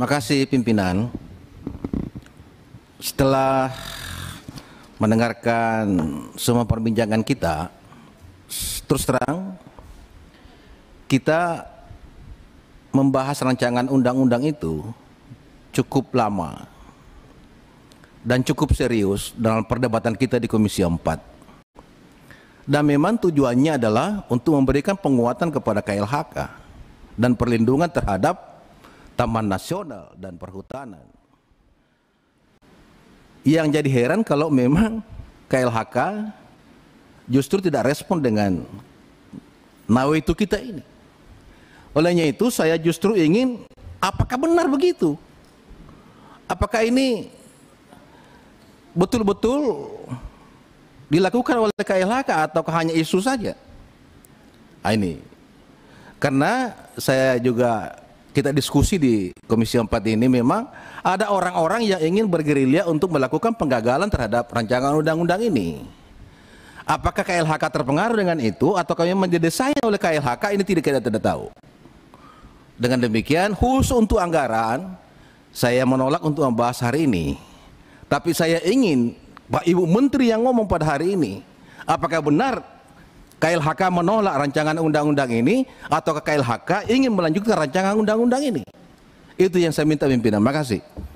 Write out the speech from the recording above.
Makasih pimpinan. Setelah mendengarkan semua perbincangan kita, terus terang kita membahas rancangan undang-undang itu cukup lama dan cukup serius dalam perdebatan kita di Komisi 4. Dan memang tujuannya adalah untuk memberikan penguatan kepada KLHK dan perlindungan terhadap Taman Nasional dan Perhutanan. Yang jadi heran kalau memang KLHK justru tidak respon dengan nawe itu kita ini. Olehnya itu saya justru ingin apakah benar begitu? Apakah ini betul-betul dilakukan oleh KLHK atau hanya isu saja? Nah, ini karena saya juga kita diskusi di Komisi 4 ini memang ada orang-orang yang ingin bergerilya untuk melakukan penggagalan terhadap rancangan undang-undang ini. Apakah KLHK terpengaruh dengan itu atau kami menjadi saya oleh KLHK ini tidak kita tidak tahu. Dengan demikian khusus untuk anggaran saya menolak untuk membahas hari ini. Tapi saya ingin Pak Ibu Menteri yang ngomong pada hari ini apakah benar KLHK menolak rancangan undang-undang ini atau KLHK ingin melanjutkan rancangan undang-undang ini. Itu yang saya minta pimpinan. Terima kasih.